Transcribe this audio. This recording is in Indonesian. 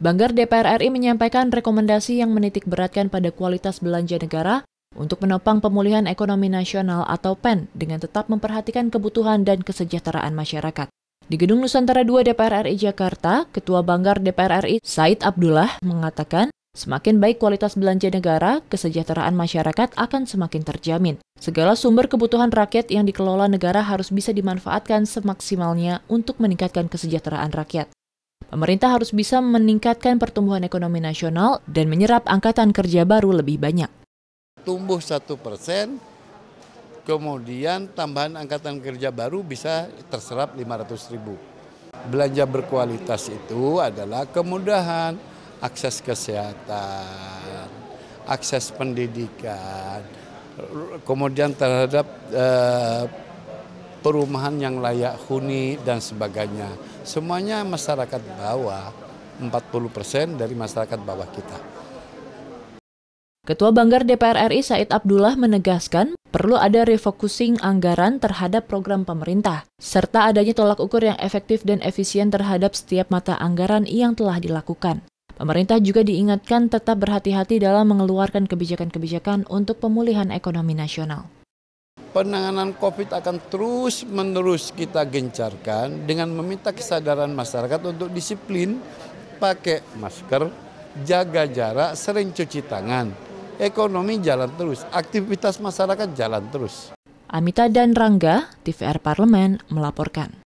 Banggar DPR RI menyampaikan rekomendasi yang menitik beratkan pada kualitas belanja negara untuk menopang pemulihan ekonomi nasional atau PEN dengan tetap memperhatikan kebutuhan dan kesejahteraan masyarakat. Di Gedung Nusantara 2 DPR RI Jakarta, Ketua Banggar DPR RI Said Abdullah mengatakan Semakin baik kualitas belanja negara, kesejahteraan masyarakat akan semakin terjamin. Segala sumber kebutuhan rakyat yang dikelola negara harus bisa dimanfaatkan semaksimalnya untuk meningkatkan kesejahteraan rakyat. Pemerintah harus bisa meningkatkan pertumbuhan ekonomi nasional dan menyerap angkatan kerja baru lebih banyak. Tumbuh satu persen, kemudian tambahan angkatan kerja baru bisa terserap 500 ribu. Belanja berkualitas itu adalah kemudahan, akses kesehatan, akses pendidikan, kemudian terhadap eh, perumahan yang layak huni dan sebagainya. Semuanya masyarakat bawah, 40% dari masyarakat bawah kita. Ketua Banggar DPR RI Said Abdullah menegaskan perlu ada refocusing anggaran terhadap program pemerintah, serta adanya tolak ukur yang efektif dan efisien terhadap setiap mata anggaran yang telah dilakukan. Pemerintah juga diingatkan tetap berhati-hati dalam mengeluarkan kebijakan-kebijakan untuk pemulihan ekonomi nasional. Penanganan COVID akan terus menerus kita gencarkan dengan meminta kesadaran masyarakat untuk disiplin, pakai masker, jaga jarak, sering cuci tangan. Ekonomi jalan terus, aktivitas masyarakat jalan terus. Amita dan Rangga, TVR Parlemen, melaporkan.